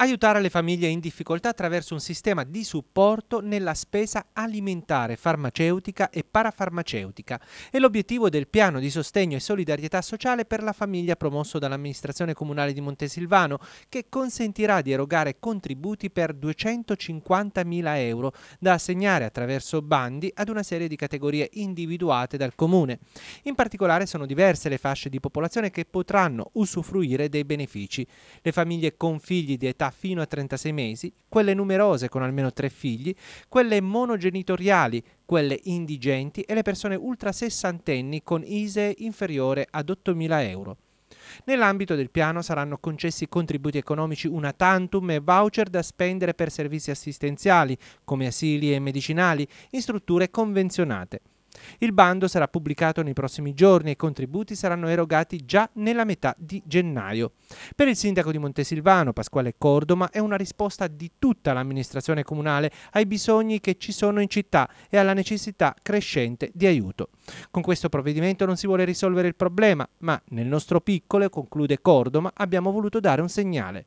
aiutare le famiglie in difficoltà attraverso un sistema di supporto nella spesa alimentare, farmaceutica e parafarmaceutica. È l'obiettivo del piano di sostegno e solidarietà sociale per la famiglia promosso dall'amministrazione comunale di Montesilvano, che consentirà di erogare contributi per 250.000 euro da assegnare attraverso bandi ad una serie di categorie individuate dal comune. In particolare sono diverse le fasce di popolazione che potranno usufruire dei benefici. Le famiglie con figli di età fino a 36 mesi, quelle numerose con almeno tre figli, quelle monogenitoriali, quelle indigenti e le persone ultra sessantenni con ISEE inferiore ad 8.000 euro. Nell'ambito del piano saranno concessi contributi economici una tantum e voucher da spendere per servizi assistenziali, come asili e medicinali, in strutture convenzionate. Il bando sarà pubblicato nei prossimi giorni e i contributi saranno erogati già nella metà di gennaio. Per il sindaco di Montesilvano, Pasquale Cordoma, è una risposta di tutta l'amministrazione comunale ai bisogni che ci sono in città e alla necessità crescente di aiuto. Con questo provvedimento non si vuole risolvere il problema, ma nel nostro piccolo, conclude Cordoma, abbiamo voluto dare un segnale.